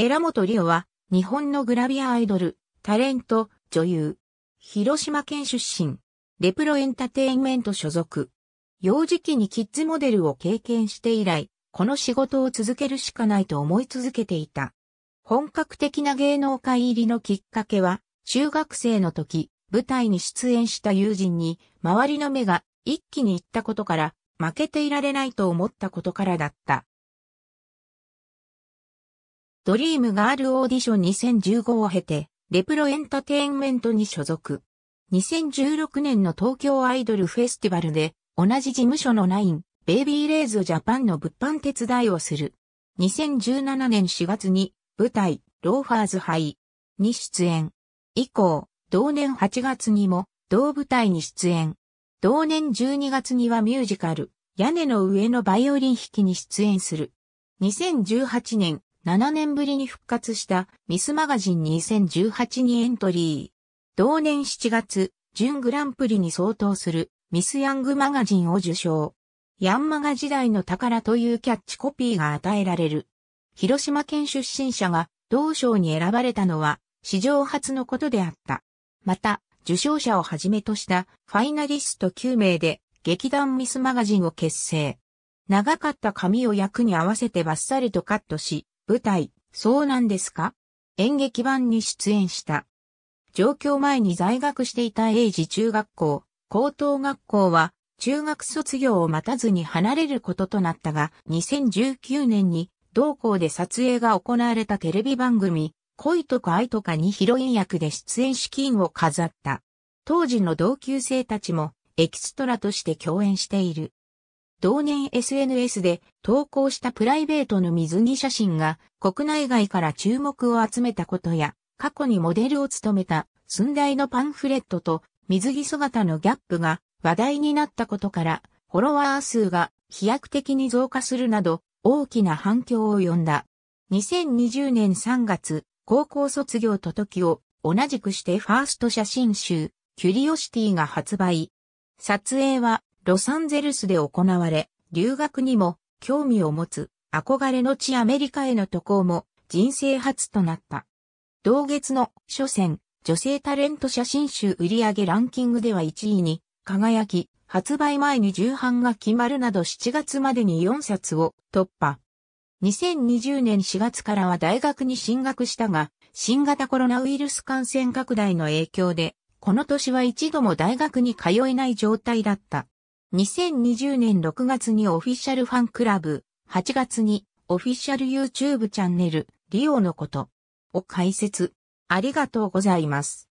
寺本里夫は、日本のグラビアアイドル、タレント、女優。広島県出身。レプロエンタテインメント所属。幼児期にキッズモデルを経験して以来、この仕事を続けるしかないと思い続けていた。本格的な芸能界入りのきっかけは、中学生の時、舞台に出演した友人に、周りの目が一気に行ったことから、負けていられないと思ったことからだった。ドリームガールオーディション2015を経て、レプロエンタテインメントに所属。2016年の東京アイドルフェスティバルで、同じ事務所のナイン、ベイビーレイズジャパンの物販手伝いをする。2017年4月に、舞台、ローファーズハイに出演。以降、同年8月にも、同舞台に出演。同年12月にはミュージカル、屋根の上のバイオリン弾きに出演する。2018年、7年ぶりに復活したミスマガジン2018にエントリー。同年7月、準グランプリに相当するミスヤングマガジンを受賞。ヤンマガ時代の宝というキャッチコピーが与えられる。広島県出身者が同賞に選ばれたのは史上初のことであった。また、受賞者をはじめとしたファイナリスト9名で劇団ミスマガジンを結成。長かった髪を役に合わせてバッサリとカットし、舞台、そうなんですか演劇版に出演した。上京前に在学していた英治中学校、高等学校は、中学卒業を待たずに離れることとなったが、2019年に同校で撮影が行われたテレビ番組、恋とか愛とかにヒロイン役で出演資金を飾った。当時の同級生たちもエキストラとして共演している。同年 SNS で投稿したプライベートの水着写真が国内外から注目を集めたことや、過去にモデルを務めた寸大のパンフレットと水着姿のギャップが話題になったことから、フォロワー数が飛躍的に増加するなど大きな反響を呼んだ。2020年3月、高校卒業と時を同じくしてファースト写真集、キュリオシティが発売。撮影はロサンゼルスで行われ、留学にも興味を持つ憧れの地アメリカへの渡航も人生初となった。同月の初戦女性タレント写真集売上ランキングでは1位に輝き、発売前に重版が決まるなど7月までに4冊を突破。2020年4月からは大学に進学したが、新型コロナウイルス感染拡大の影響で、この年は一度も大学に通えない状態だった。2020年6月にオフィシャルファンクラブ、8月にオフィシャル YouTube チャンネル、リオのことを解説。ありがとうございます。